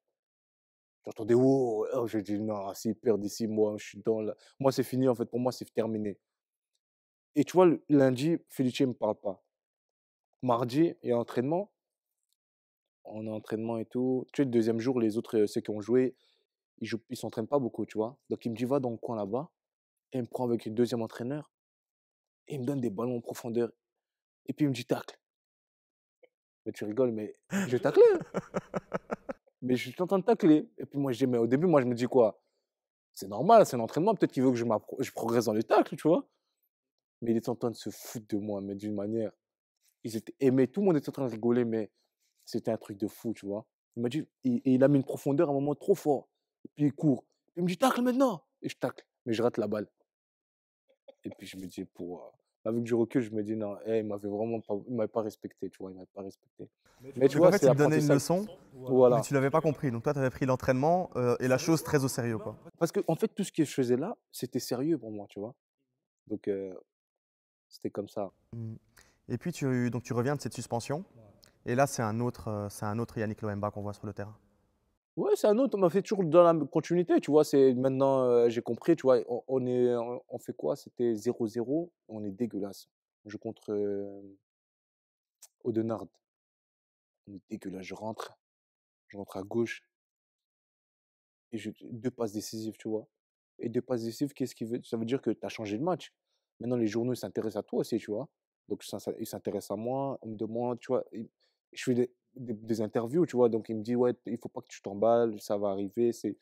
J'entendais, oh, oh, je dis, non, s'ils perdent ici, moi, je suis dans la... Moi, c'est fini, en fait, pour moi, c'est terminé. Et tu vois, lundi, Felice ne me parle pas. Mardi, il y a entraînement en entraînement et tout. Tu sais, le deuxième jour, les autres, euh, ceux qui ont joué, ils ne s'entraînent pas beaucoup, tu vois. Donc il me dit, va dans le coin là-bas. Et il me prend avec le deuxième entraîneur. Et il me donne des ballons en profondeur. Et puis il me dit, tacle. Mais tu rigoles, mais je tacle. Hein. mais je suis en train de tacler. Et puis moi, je dis, mais au début, moi, je me dis quoi C'est normal, c'est un entraînement. Peut-être qu'il veut que je, je progresse dans le tacle, tu vois. Mais il est en train de se foutre de moi, mais d'une manière. Ils étaient aimés, tout le monde était en train de rigoler, mais c'était un truc de fou, tu vois. Il m'a dit, et, il a mis une profondeur à un moment trop fort. Et puis il court. Il me dit, tacle maintenant. Et je tacle, mais je rate la balle. Et puis je me dis, pour. Euh, avec du recul, je me dis, non, eh, il m'avait vraiment pas, m'avait pas respecté, tu vois, il m'avait pas respecté. Mais, tu vois, en fait, il une leçon, voilà. mais tu l'avais pas compris. Donc toi, tu avais pris l'entraînement euh, et la chose très au sérieux, quoi. Parce que, en fait, tout ce que je faisais là, c'était sérieux pour moi, tu vois. Donc, euh, c'était comme ça. Mmh. Et puis, tu, donc, tu reviens de cette suspension. Et là, c'est un, autre, euh, c'est un autre Yannick Loemba qu'on voit sur le terrain. Ouais, c'est un autre. On m'a fait toujours dans la continuité, tu vois. C'est maintenant, euh, j'ai compris, tu vois. On, est, on, fait quoi C'était 0-0. On est dégueulasse. Je contre euh, Odenard. On est dégueulasse. Je rentre. Je rentre à gauche. Et je, deux passes décisives, tu vois. Et deux passes décisives, qu'est-ce qui veut Ça veut dire que tu as changé de match. Maintenant, les journaux s'intéressent à toi aussi, tu vois. Donc, ils s'intéressent à moi. Ils me demandent… tu vois je fais des, des, interviews, tu vois. Donc, il me dit, ouais, il faut pas que tu t'emballes, ça va arriver. C'est...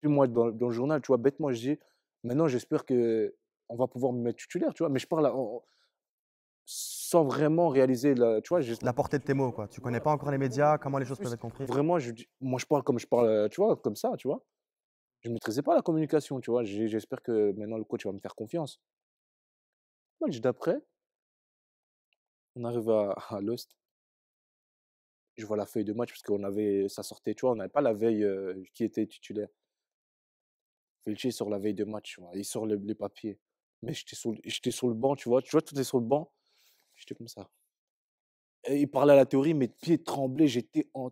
Puis moi, dans, dans, le journal, tu vois, bêtement, je dis, maintenant, j'espère que on va pouvoir me mettre titulaire, tu vois. Mais je parle sans vraiment réaliser la, tu vois, la portée de tes mots, quoi. Tu connais pas encore les médias, comment les choses peuvent être comprises. Vraiment, je, moi, je parle comme je parle, tu vois, comme ça, tu vois. Je maîtrisais pas la communication, tu vois. J'espère que maintenant, le coach va me faire confiance. Match d'après, on arrive à, à Lost je vois la feuille de match parce qu'on avait, ça sortait, tu vois, on n'avait pas la veille euh, qui était titulaire. Feltier sort la veille de match, tu vois, il sort les, papiers. Mais j'étais sur, j'étais sur le banc, tu vois, tu vois, tout est sur le banc. J'étais comme ça. Et il parlait à la théorie, mes pieds tremblaient, j'étais en.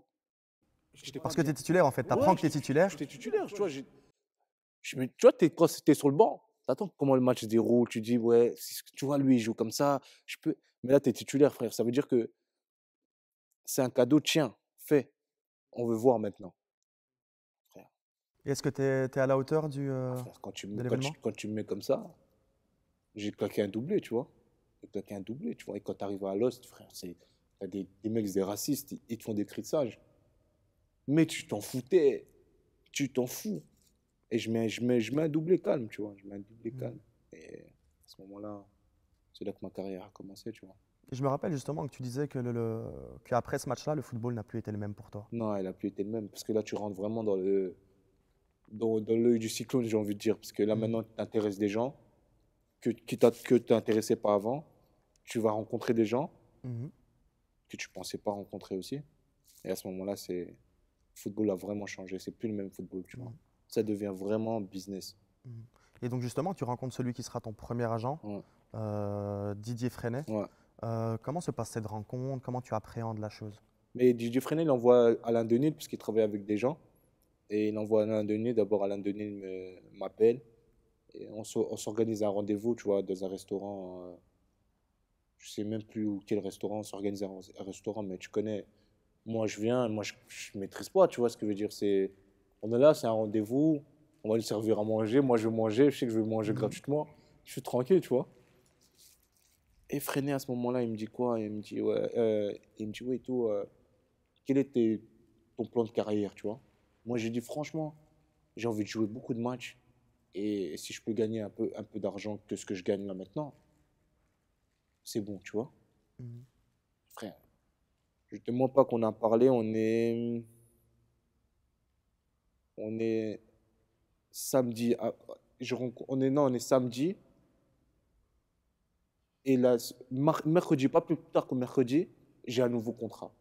parce que t'es titulaire en fait, t'apprends apprends que t'es titulaire. J'étais titulaire, tu vois, tu vois, t'es, sur le banc, attends comment le match se déroule, tu dis, ouais, tu vois, lui, il joue comme ça, je peux. Mais là, t'es titulaire, frère, ça veut dire que c'est un cadeau, tiens, fais. On veut voir maintenant. Est-ce que tu es, à la hauteur du. Ah, euh, quand, tu, de quand, tu, quand, tu, me mets comme ça, j'ai claqué un doublé, tu vois. J'ai claqué un doublé, tu vois. Et quand tu arrives à Lost, frère, c'est. Des, des, mecs, des racistes, ils, te font des sage. Mais tu t'en foutais. Tu t'en fous. Et je mets, je, mets, je mets un doublé calme, tu vois. Je mets un doublé mmh. calme. Et à ce moment-là, c'est là que ma carrière a commencé, tu vois. Je me rappelle justement que tu disais que le, qu'après ce match-là, le football n'a plus été le même pour toi. Non, il n'a plus été le même, parce que là, tu rentres vraiment dans le dans, dans l'œil du cyclone, j'ai envie de dire, parce que là, mm. maintenant, tu t'intéresses des gens que, que tu n'intéressais pas avant. Tu vas rencontrer des gens mm-hmm. que tu pensais pas rencontrer aussi. Et à ce moment-là, c'est le football a vraiment changé. C'est plus le même football, tu mm. vois. Ça devient vraiment business. Mm. Et donc justement, tu rencontres celui qui sera ton premier agent, euh, Didier Freinet. Ouais. Euh, comment se passe cette rencontre Comment tu appréhendes la chose Mais Didier Freinet, il envoie Alain Denis, puisqu'il travaille avec des gens. Et il envoie Alain Denis. D'abord, Alain Denis m'appelle. Et on s'organise un rendez-vous, tu vois, dans un restaurant. Je euh, je sais même plus quel restaurant. On s'organise un, restaurant, mais tu connais. Moi, je viens, moi, je, ne maîtrise pas, tu vois ce que je veux dire. C'est, on est là, c'est un rendez-vous. On va lui servir à manger. Moi, je vais manger. Je sais que je vais manger mm-hmm. gratuitement. Je suis tranquille, tu vois effréné à ce moment-là. Il me dit quoi Il me dit ouais, euh, et tout. Euh, quel était ton plan de carrière, tu vois Moi, j'ai dit franchement, j'ai envie de jouer beaucoup de matchs et si je peux gagner un peu un peu d'argent que ce que je gagne là maintenant, c'est bon, tu vois mhm. Frère, je te demande pas qu'on a parlé, on est on est samedi, on est non, on est samedi. Et là, mercredi, pas plus tard que mercredi, j'ai un nouveau contrat.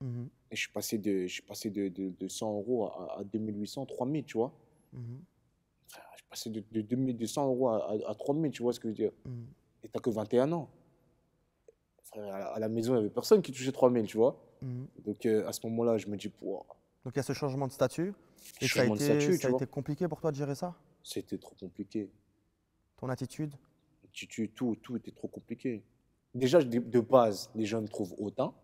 Mhm. Et je suis passé de, je suis passé de, de, 100 euros à, à, 2800, 3000, tu vois. Mhm. je suis passé de, de 2200 euros à, à, 3000, tu vois ce que je veux dire. Et mhm. Et t'as que 21 ans. à, la maison, il n'y avait personne qui touchait 3000, tu vois. Donc euh, à ce moment-là, je me dis, pourquoi. Donc il y a ce changement de statut. Et ça statut, ça a été compliqué pour toi de gérer ça C'était trop compliqué. Ton attitude tu, tu, tout, tout était trop compliqué. Déjà, de, base, les gens me trouvent autant.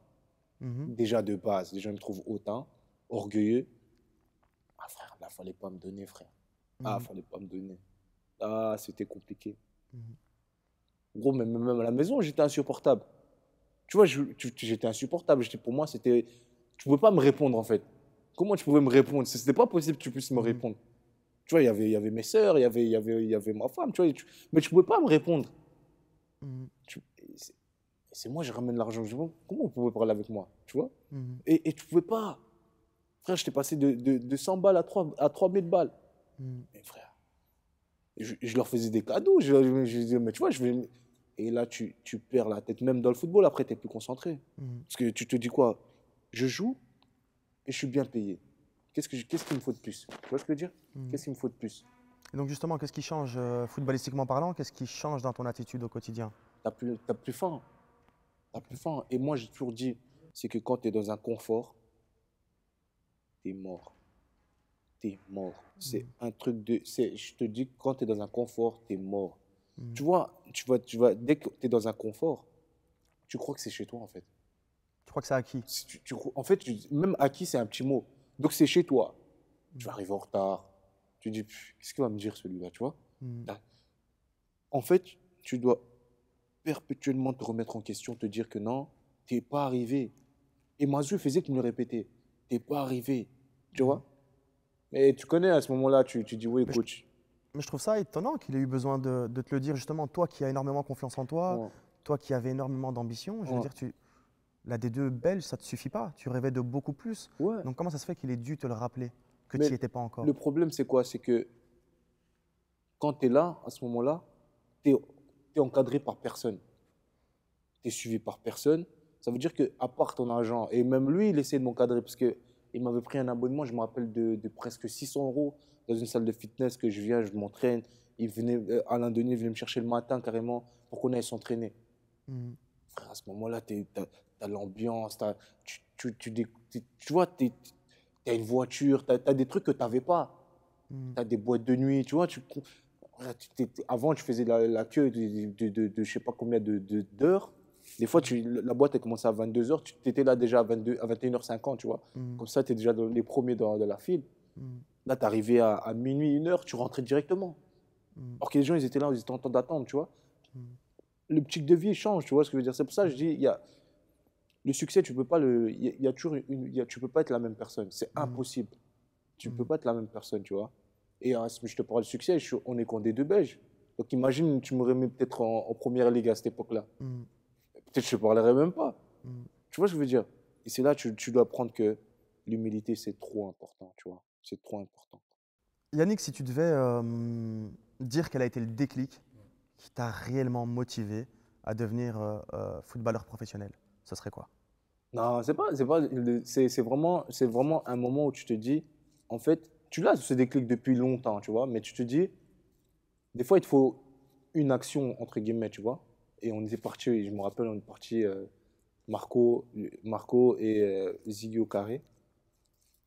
Mhm. Déjà, de base, les gens me trouvent autant, orgueilleux. Ah, frère, là, fallait pas me donner, frère. Ah, il mhm. fallait pas me donner. Ah, c'était compliqué. Mhm. Gros, même, même à la maison, j'étais insupportable. Tu vois, j'étais insupportable. Pour moi, c'était. Tu pouvais pas me répondre, en fait. Comment tu pouvais me répondre C'était pas possible que tu puisses me répondre. Tu vois, il y avait, y avait mes sœurs, il y avait, y avait, y avait ma femme, tu vois. mais tu ne pouvais pas me répondre. Mm-hmm. C'est moi, je ramène l'argent. Comment vous pouvez parler avec moi, tu vois mm-hmm. et, tu ne pouvais pas. Frère, je t'ai passé de, de, 100 balles à, 3, à 3000 balles. Mm-hmm. Mais frère, je, leur faisais des cadeaux. Je, mais tu vois, je vais... Et là, tu, tu perds la tête. Même dans le football, après, tu n'es plus concentré. Parce que tu te dis quoi Je joue et je suis bien payé. Qu'est-ce qu'il me faut de plus Tu vois ce que je veux dire hmm. Qu'est-ce qu'il me faut de plus donc justement, qu'est-ce qui change euh, footballistiquement parlant Qu'est-ce qui change dans ton attitude au quotidien T'as plus, plus faim. T'as plus faim. Et moi, j'ai toujours dit, c'est que quand tu es dans un confort, t'es mort. T'es mort. Hmm. C'est un truc de... Je te dis, quand tu es dans un confort, t'es mort. Hmm. Tu vois, tu vois, tu vois, dès que tu es dans un confort, tu crois que c'est chez toi en fait. Tu crois que c'est acquis En fait, même acquis, c'est un petit mot. Donc c'est chez toi. Tu mm. arrives en retard. Tu dis, qu'est-ce qu'il va me dire celui-là, tu vois mm. En fait, tu dois perpétuellement te remettre en question, te dire que non, tu n'es pas arrivé. Et je faisait qu'il me le répétait, t'es pas arrivé, tu mm. vois Mais tu connais à ce moment-là, tu, tu, dis, oui, écoute ». mais je trouve ça étonnant qu'il ait eu besoin de, te le dire, justement, toi qui as énormément confiance en toi, toi qui avais énormément d'ambition, je veux dire, tu la D2 belge, ça ne te suffit pas. Tu rêvais de beaucoup plus. Donc comment ça se fait qu'il ait dû te le rappeler que tu n'y étais pas encore Le problème, c'est quoi C'est que quand tu es là, à ce moment-là, tu es, encadré par personne. Tu es suivi par personne. Ça veut dire que à part ton agent, et même lui, il essaie de m'encadrer parce que il m'avait pris un abonnement, je me rappelle, de, presque 600 euros dans une salle de fitness que je viens, je m'entraîne. Il venait, euh, Alain Denis venait me chercher le matin carrément pour qu'on aille s'entraîner. Mmh. à ce moment-là, tu T'as l'ambiance, tu, tu, tu, tu vois, tu as une voiture, tu as, des trucs que tu n'avais pas. Hmm. T'as Tu as des boîtes de nuit, tu vois. Tu, avant, tu faisais la, queue de, de, de, je sais pas combien d'heures. Des fois, tu, hmm. la boîte a commencé à 22h, tu étais là déjà à, 22, à 21h50, tu vois. Hmm. Comme ça, tu es déjà les premiers dans, la file. Là, tu arrivais à, minuit, une heure, tu rentrais directement. Alors que les gens, ils étaient là, ils étaient en temps d'attendre, tu vois. Le petit vie change, tu vois ce que je veux dire. C'est pour ça que je dis, il y a, le succès, tu peux pas le, il y, a toujours une, tu peux pas être la même personne. C'est mm. impossible. Tu ne mm. peux pas être la même personne, tu vois. Et je te parle du succès, on est quand des deux Belges. Donc imagine, tu m'aurais mis peut-être en, première ligue à cette époque-là. Mm. Peut-être je ne parlerais même pas. Tu vois ce que je veux dire Et c'est là tu, tu dois apprendre que l'humilité, c'est trop important, tu vois. C'est trop important. Yannick, si tu devais euh, dire quel a été le déclic qui t'a réellement motivé à devenir euh, euh, footballeur professionnel, ce serait quoi non, c'est pas, c'est pas, c'est, vraiment, c'est vraiment un moment où tu te dis, en fait, tu l'as ce déclic depuis longtemps, tu vois, mais tu te dis, des fois, il te faut une action, entre guillemets, tu vois. Et on était parti, je me rappelle, on est parti euh, Marco, Marco et euh, Ziggy au carré.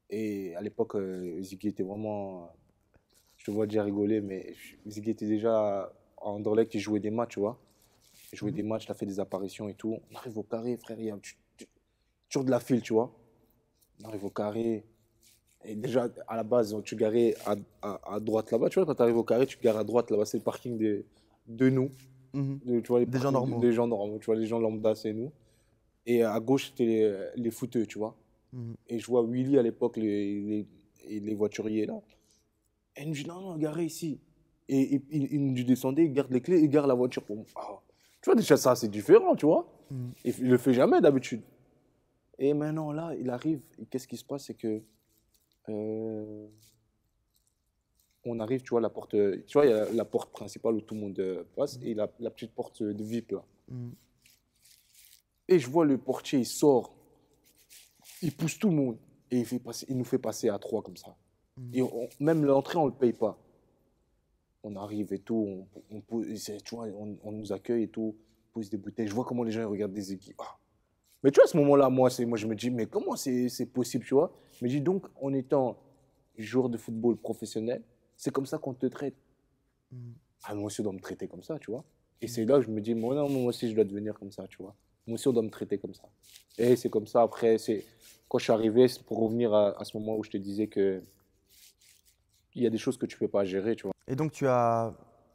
Et à l'époque, euh, Ziggy était vraiment. Je te vois déjà rigoler, mais Ziggy était déjà en Dorlec, il jouait des matchs, tu vois. Il jouait mhm. des matchs, il a fait des apparitions et tout. On arrive au carré, frère, il y a, tu, toujours de la file, tu vois. On arrive au carré. Et déjà, à la base, tu garais à, à, droite là-bas. Tu vois, quand tu arrives au carré, tu gares à droite là-bas. C'est le parking de, de nous. Mhm. tu vois, les des gens normaux. Des gens normaux. Tu vois, les gens lambda, c'est nous. Et à gauche, c'était les, fouteux, tu vois. Mhm. Et je vois Willy à l'époque, les, les, voituriers là. Et il nous dit non, non, garez ici. Et, il, il, descendait, il garde les clés, il garde la voiture pour ah. Tu vois, déjà ça, c'est différent, tu vois. et mhm. Il le fait jamais d'habitude. Et maintenant, là, il arrive, qu'est-ce qui se passe C'est que. Euh, on arrive, tu vois, la porte. Tu vois, il y a la porte principale où tout le monde euh, passe et la, petite porte euh, de VIP, là. Mm. Et je vois le portier, il sort, il pousse tout le monde et il, fait nous fait passer à trois comme ça. Mm. Et même l'entrée, on ne le paye pas. On arrive et tout, on, nous accueille et tout, on pose des bouteilles. Je vois comment les gens regardent des équipes. Mais tu vois, à ce moment-là, moi, moi, je me dis, mais comment c'est possible, tu vois Je me dis donc, en étant joueur de football professionnel, c'est comme ça qu'on te traite. Mm. Ah, moi aussi, on doit me traiter comme ça, tu vois Et mm. c'est là que je me dis, moi, non, moi aussi, je dois devenir comme ça, tu vois Moi aussi, on doit me traiter comme ça. Et c'est comme ça, après, c'est quand je suis arrivé, pour revenir à, ce moment où je te disais que il y a des choses que tu ne peux pas gérer, tu vois. Et donc, tu as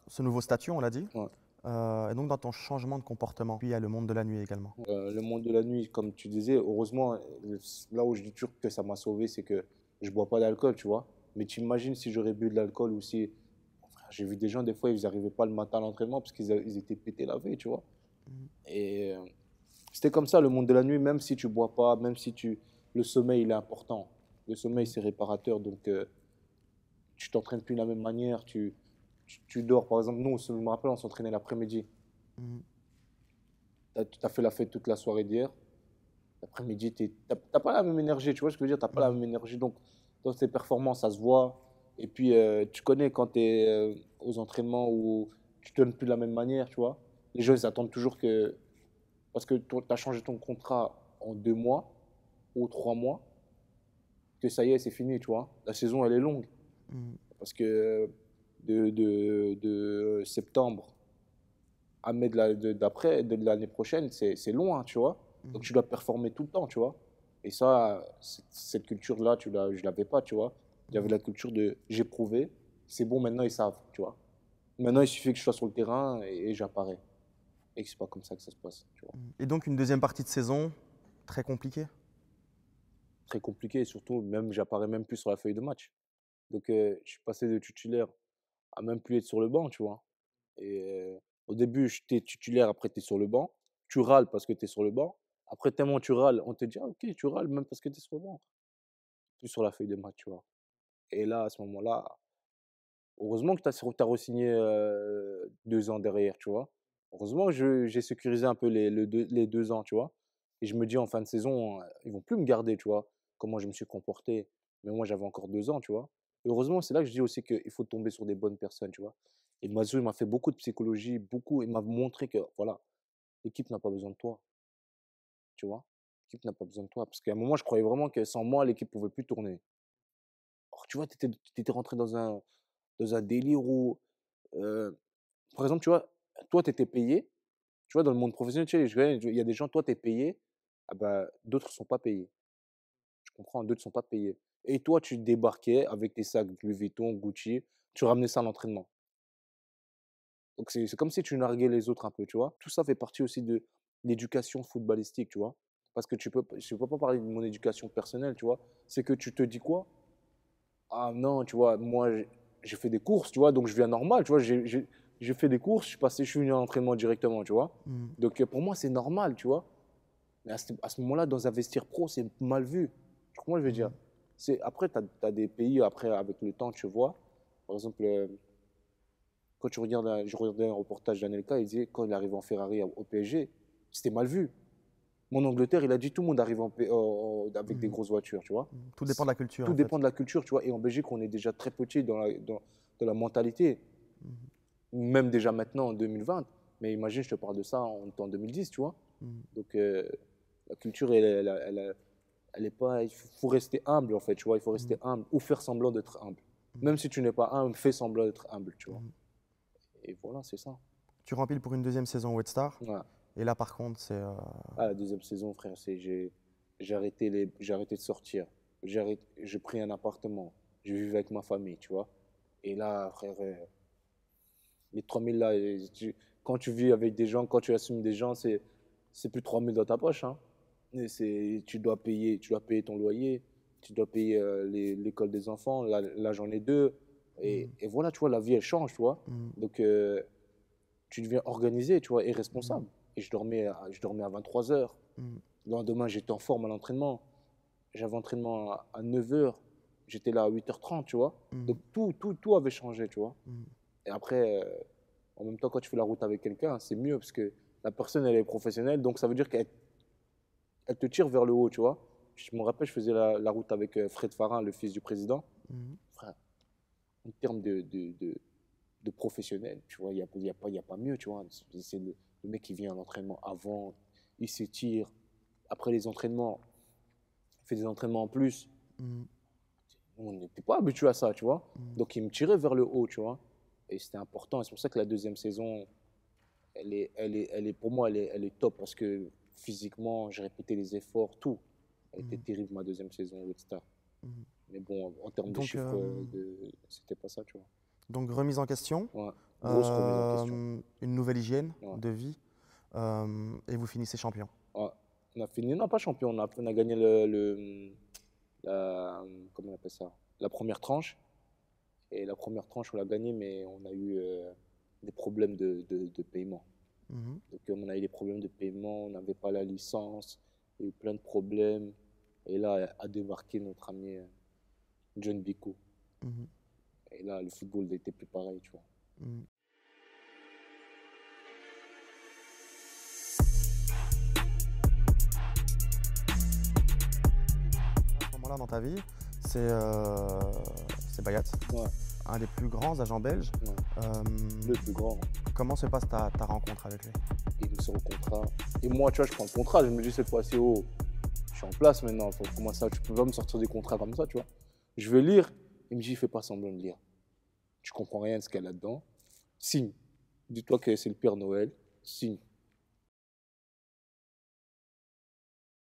ce nouveau statut, on l'a dit euh, et donc dans ton changement de comportement. Puis il y a le monde de la nuit également. Euh, le monde de la nuit, comme tu disais, heureusement, là où je dis toujours que ça m'a sauvé, c'est que je bois pas d'alcool, tu vois. Mais tu imagines si j'aurais bu de l'alcool ou si. J'ai vu des gens, des fois, ils n'arrivaient pas le matin à l'entraînement parce qu'ils étaient pétés la veille, tu vois. Mhm. Et euh, c'était comme ça, le monde de la nuit, même si tu bois pas, même si tu. Le sommeil, il est important. Le sommeil, c'est réparateur. Donc, tu t'entraînes plus de la même manière. Tu tu, dors, par exemple, nous, je me rappelle, on s'entraînait l'après-midi. Mm. Tu as, fait la fête toute la soirée d'hier. L'après-midi, tu n'as pas la même énergie, tu vois ce que je veux dire Tu n'as pas la même énergie. Donc, dans tes performances, ça se voit. Et puis, euh, tu connais quand tu es euh, aux entraînements où tu ne donnes plus de la même manière, tu vois. Les gens, ils attendent toujours que. Parce que tu as changé ton contrat en deux mois ou trois mois, que ça y est, c'est fini, tu vois. La saison, elle est longue. Mm. Parce que de, septembre à mai d'après, de l'année prochaine, c'est loin, hein, tu vois. Mhm. Donc tu dois performer tout le temps, tu vois. Et ça, cette culture-là, tu je l'avais pas, tu vois. Il y avait mhm. la culture de j'ai prouvé, c'est bon, maintenant ils savent, tu vois. Maintenant, il suffit que je sois sur le terrain et, j'apparais. Et c'est pas comme ça que ça se passe, tu vois. Mhm. Et donc une deuxième partie de saison très compliquée Très compliquée, surtout, même j'apparais même plus sur la feuille de match. Donc euh, je suis passé de titulaire à même plus être sur le banc, tu vois. Et au début, j'étais titulaire, après tu es sur le banc. Tu râles parce que tu es sur le banc. Après, tellement tu râles, on te dit, «Ah, ok, tu râles même parce que tu es sur le banc. Tu es sur la feuille de match, tu vois. Et là, à ce moment-là, heureusement que tu as, as re-signé deux ans derrière, tu vois. Heureusement que j'ai sécurisé un peu les, deux, les, deux, ans, tu vois. Et je me dis, en fin de saison, ils vont plus me garder, tu vois. Comment je me suis comporté. Mais moi, j'avais encore deux ans, tu vois heureusement, c'est là que je dis aussi qu'il faut tomber sur des bonnes personnes, tu vois. Et Mazou, il m'a fait beaucoup de psychologie, beaucoup, il m'a montré que, voilà, l'équipe n'a pas besoin de toi. Tu vois L'équipe n'a pas besoin de toi. Parce qu'à un moment, je croyais vraiment que sans moi, l'équipe pouvait plus tourner. Or, tu vois, tu étais, rentré dans un, dans un délire où, euh, par exemple, tu vois, toi, tu étais payé. Tu vois, dans le monde professionnel, tu sais, il y a des gens, toi, tu es payé, ah ben, d'autres ne sont pas payés. Je comprends D'autres ne sont pas payés. Et toi, tu débarquais avec tes sacs Louis Vuitton, Gucci, tu ramenais ça à l'entraînement. Donc c'est comme si tu narguais les autres un peu, tu vois. Tout ça fait partie aussi de l'éducation footballistique, tu vois. Parce que tu peux, je peux pas parler de mon éducation personnelle, tu vois. C'est que tu te dis quoi Ah non, tu vois, moi j'ai fait des courses, tu vois, donc je viens normal, tu vois. J'ai fait des courses, je suis passé, je suis venu à l'entraînement directement, tu vois. Mmh. Donc pour moi c'est normal, tu vois. Mais à ce, moment-là, dans un vestiaire pro, c'est mal vu. Comment je veux dire mmh. Après, tu as, des pays, après, avec le temps, tu vois. Par exemple, euh, quand tu regardes, je regardais un reportage d'Anelka, il disait quand il arrive en Ferrari au PSG, c'était mal vu. Mon Angleterre, il a dit tout le monde arrive en, avec des mhm. grosses voitures, tu vois. Tout dépend de la culture. Tout dépend de la culture, tu vois. Et en Belgique, on est déjà très petit dans la, la mentalité. Mhm. Même déjà maintenant, en 2020. Mais imagine, je te parle de ça en, 2010, tu vois. Mhm. Donc, euh, la culture, elle, elle, elle est pas. Il faut rester humble, en fait, tu vois. Il faut rester mm. humble ou faire semblant d'être humble. Mm. Même si tu n'es pas humble, fais semblant d'être humble, tu vois. Mm. Et voilà, c'est ça. Tu remplis pour une deuxième saison web Star. Ouais. Et là, par contre, c'est. Euh... Ah, la deuxième saison, frère, c'est. J'ai, j'ai, arrêté les, j'ai arrêté de sortir. J'ai, j'ai pris un appartement. Je vivais avec ma famille, tu vois. Et là, frère, euh, les 3000 là, quand tu vis avec des gens, quand tu assumes des gens, c'est, c'est plus 3000 dans ta poche. Hein c'est tu dois payer tu dois payer ton loyer tu dois payer euh, l'école des enfants là j'en ai deux. Mm. et, voilà tu vois la vie elle change tu vois mm. donc euh, tu deviens organisé tu vois et responsable mm. et je dormais à, je dormais à 23 h le lendemain j'étais en forme à l'entraînement j'avais entraînement à, 9 h j'étais là à 8h30 tu vois donc tout tout tout avait changé tu vois et après euh, en même temps quand tu fais la route avec quelqu'un c'est mieux parce que la personne elle est professionnelle donc ça veut dire qu'elle elle te tire vers le haut, tu vois. Je me rappelle, je faisais la, route avec euh, Fred Farin, le fils du président. Mhm. en termes de, de, professionnel, tu vois, il n'y a, y a, pas, a pas mieux, tu vois. C'est le, mec qui vient à l'entraînement avant, il se tire. Après les entraînements, il fait des entraînements en plus. Mhm. On n'était pas habitué à ça, tu vois. Mhm. Donc, il me tirait vers le haut, tu vois. Et c'était important. C'est pour ça que la deuxième saison, elle est, elle elle est, pour moi, elle est, elle est top parce que physiquement, j'ai répété les efforts, tout. a était mhm. terrible ma deuxième saison etc. Mhm. Mais bon, en termes de chiffres, euh, euh, c'était pas ça, tu vois. Donc remise en question, euh, Grosse remise en question. une nouvelle hygiène de vie, et vous finissez champion. On a fini, non pas champion, on a, gagné le, la, comment on appelle ça, la première tranche. Et la première tranche, on l'a gagnée, mais on a eu des problèmes de paiement. Donc, mhm. on a eu des problèmes de paiement, on n'avait pas la licence, il y a eu plein de problèmes. Et là, a débarqué notre ami euh, John Biko. Mhm. Et là, le football n'était plus pareil, tu vois. Mhm. À ce moment-là dans ta vie, c'est euh, Bayat un des plus grands agents belges. Euh, le plus grand. Comment se passe ta, ta rencontre avec lui Il nous sort au contrat. Et moi, tu vois, je prends le contrat. Je me dis cette fois-ci, haut. Oh, je suis en place maintenant. Comment ça Tu peux pas me sortir des contrats comme ça, tu vois Je veux lire. Il me dit, fais pas semblant de lire. Tu comprends rien de ce qu'il y a là-dedans. Signe. Dis-toi que c'est le Père Noël. Signe.